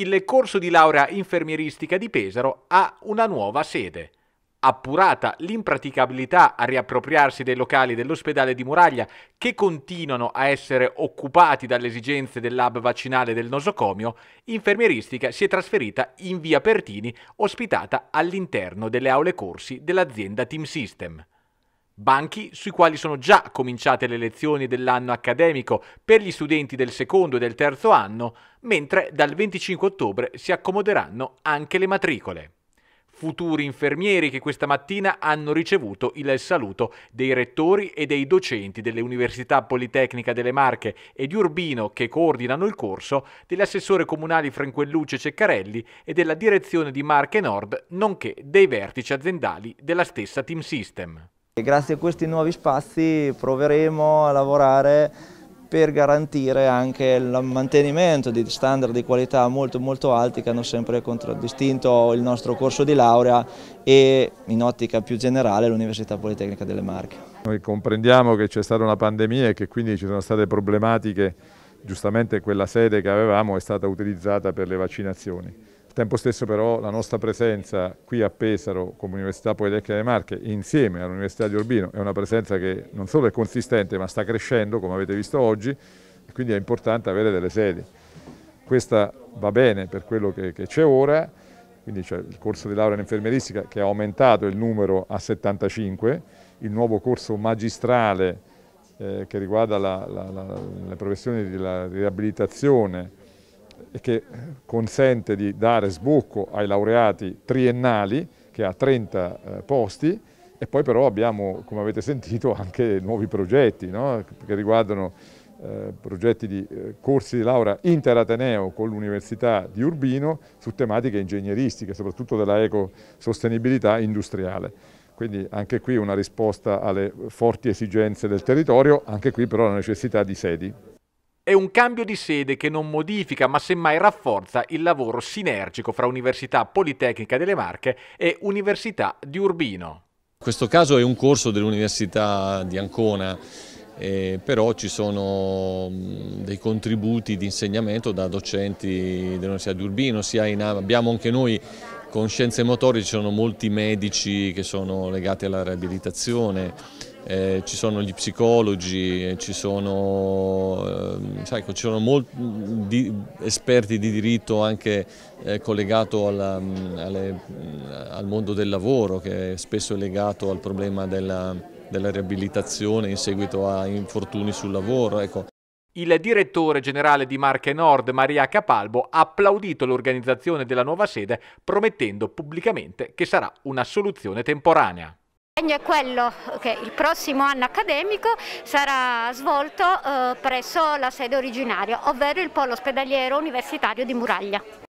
il corso di laurea infermieristica di Pesaro ha una nuova sede. Appurata l'impraticabilità a riappropriarsi dei locali dell'ospedale di Muraglia, che continuano a essere occupati dalle esigenze dell'hub vaccinale del nosocomio, infermieristica si è trasferita in via Pertini, ospitata all'interno delle aule corsi dell'azienda Team System banchi sui quali sono già cominciate le lezioni dell'anno accademico per gli studenti del secondo e del terzo anno, mentre dal 25 ottobre si accomoderanno anche le matricole. Futuri infermieri che questa mattina hanno ricevuto il saluto dei rettori e dei docenti delle Università Politecnica delle Marche e di Urbino che coordinano il corso, dell'assessore comunali Franquelluce Ceccarelli e della direzione di Marche Nord, nonché dei vertici aziendali della stessa Team System grazie a questi nuovi spazi proveremo a lavorare per garantire anche il mantenimento di standard di qualità molto molto alti che hanno sempre contraddistinto il nostro corso di laurea e in ottica più generale l'Università Politecnica delle Marche. Noi comprendiamo che c'è stata una pandemia e che quindi ci sono state problematiche, giustamente quella sede che avevamo è stata utilizzata per le vaccinazioni tempo stesso però la nostra presenza qui a Pesaro come Università Politecnica delle Marche insieme all'Università di Urbino è una presenza che non solo è consistente ma sta crescendo come avete visto oggi e quindi è importante avere delle sedi. Questa va bene per quello che c'è ora, quindi c'è il corso di laurea in infermieristica che ha aumentato il numero a 75, il nuovo corso magistrale eh, che riguarda la, la, la, le professioni di riabilitazione e che consente di dare sbocco ai laureati triennali che ha 30 eh, posti e poi però abbiamo, come avete sentito, anche nuovi progetti no? che riguardano eh, progetti di eh, corsi di laurea interateneo con l'Università di Urbino su tematiche ingegneristiche, soprattutto della ecosostenibilità industriale. Quindi anche qui una risposta alle forti esigenze del territorio, anche qui però la necessità di sedi. È un cambio di sede che non modifica ma semmai rafforza il lavoro sinergico fra Università Politecnica delle Marche e Università di Urbino. Questo caso è un corso dell'Università di Ancona, eh, però ci sono mm, dei contributi di insegnamento da docenti dell'Università di Urbino, in, abbiamo anche noi con scienze motorie, ci sono molti medici che sono legati alla riabilitazione, eh, ci sono gli psicologi, eh, ci sono, eh, sai, ci sono molti di, esperti di diritto anche eh, collegato alla, mm, alle, mm, al mondo del lavoro che è spesso è legato al problema della, della riabilitazione in seguito a infortuni sul lavoro. Ecco. Il direttore generale di Marche Nord, Maria Capalbo, ha applaudito l'organizzazione della nuova sede promettendo pubblicamente che sarà una soluzione temporanea è quello che il prossimo anno accademico sarà svolto eh, presso la sede originaria, ovvero il polo ospedaliero universitario di Muraglia.